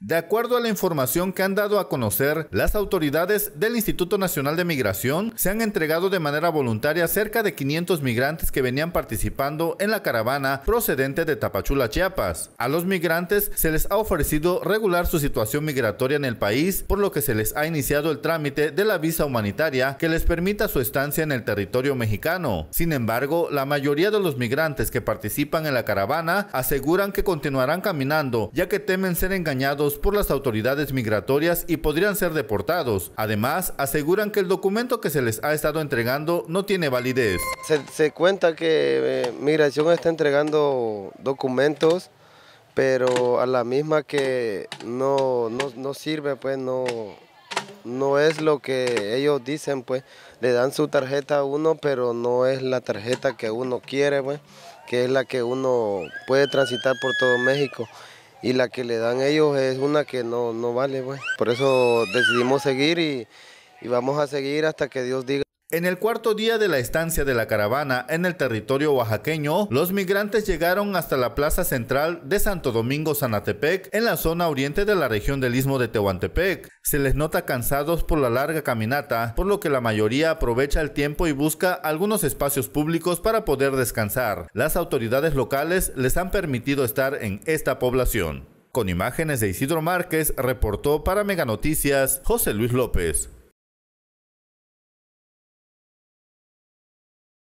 De acuerdo a la información que han dado a conocer, las autoridades del Instituto Nacional de Migración se han entregado de manera voluntaria cerca de 500 migrantes que venían participando en la caravana procedente de Tapachula, Chiapas. A los migrantes se les ha ofrecido regular su situación migratoria en el país, por lo que se les ha iniciado el trámite de la visa humanitaria que les permita su estancia en el territorio mexicano. Sin embargo, la mayoría de los migrantes que participan en la caravana aseguran que continuarán caminando, ya que temen ser engañados por las autoridades migratorias y podrían ser deportados. Además, aseguran que el documento que se les ha estado entregando no tiene validez. Se, cuenta que eh, Migración está entregando documentos, pero a la misma que no, no, sirve, pues no, no es lo que ellos dicen, pues le dan su tarjeta a uno, pero no es la tarjeta que uno quiere, pues, que es la que uno puede transitar por todo México y la que le dan ellos es una que no, no vale, pues. Por eso decidimos seguir y vamos a seguir hasta que Dios diga. En el cuarto día de la estancia de la caravana en el territorio oaxaqueño, los migrantes llegaron hasta la plaza central de Santo Domingo Zanatepec, en la zona oriente de la región del istmo de Tehuantepec. Se les nota cansados por la larga caminata, por lo que la mayoría aprovecha el tiempo y busca algunos espacios públicos para poder descansar. Las autoridades locales les han permitido estar en esta población. Con imágenes de Isidro Márquez, reportó para Meganoticias José Luis López.